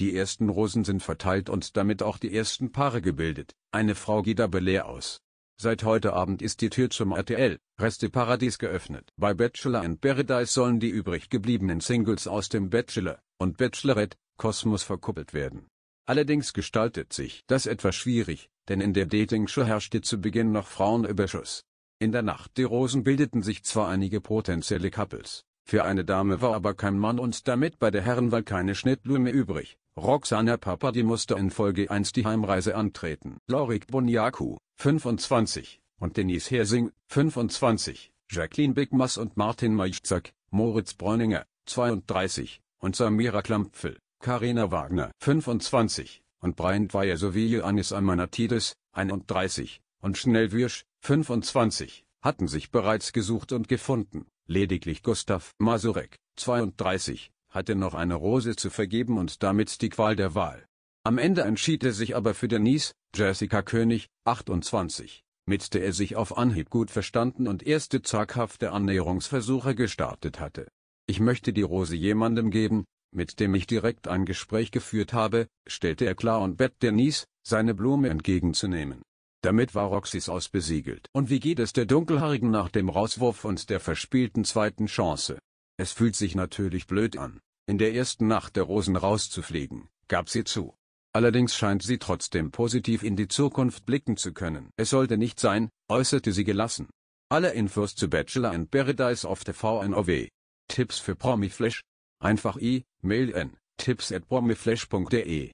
Die ersten Rosen sind verteilt und damit auch die ersten Paare gebildet. Eine Frau geht aber leer aus. Seit heute Abend ist die Tür zum RTL Reste Paradies geöffnet. Bei Bachelor in Paradise sollen die übrig gebliebenen Singles aus dem Bachelor und Bachelorette Kosmos verkuppelt werden. Allerdings gestaltet sich das etwas schwierig, denn in der Dating-Show herrschte zu Beginn noch Frauenüberschuss. In der Nacht der Rosen bildeten sich zwar einige potenzielle Couples, für eine Dame war aber kein Mann und damit bei der Herrenwahl keine Schnittblume übrig. Roxana Papadi musste in Folge 1 die Heimreise antreten. Lorik Bunyaku, 25, und Denise Hersing, 25, Jacqueline Bigmas und Martin Meichzak, Moritz Bräuninger, 32, und Samira Klampfel, Karina Wagner, 25, und Brian Weyer sowie Johannes Amanatidis, 31, und Schnellwirsch, 25, hatten sich bereits gesucht und gefunden. Lediglich Gustav Masurek, 32, hatte noch eine Rose zu vergeben und damit die Qual der Wahl. Am Ende entschied er sich aber für Denise, Jessica König, 28, mit der er sich auf Anhieb gut verstanden und erste zaghafte Annäherungsversuche gestartet hatte. Ich möchte die Rose jemandem geben, mit dem ich direkt ein Gespräch geführt habe, stellte er klar und bett Denise, seine Blume entgegenzunehmen. Damit war Roxys ausbesiegelt. Und wie geht es der Dunkelhaarigen nach dem Rauswurf und der verspielten zweiten Chance? Es fühlt sich natürlich blöd an, in der ersten Nacht der Rosen rauszufliegen, gab sie zu. Allerdings scheint sie trotzdem positiv in die Zukunft blicken zu können. Es sollte nicht sein, äußerte sie gelassen. Alle Infos zu Bachelor in Paradise auf TV VNOW. Tipps für Promiflash? Einfach i-Mail n, an tipps at promiflash.de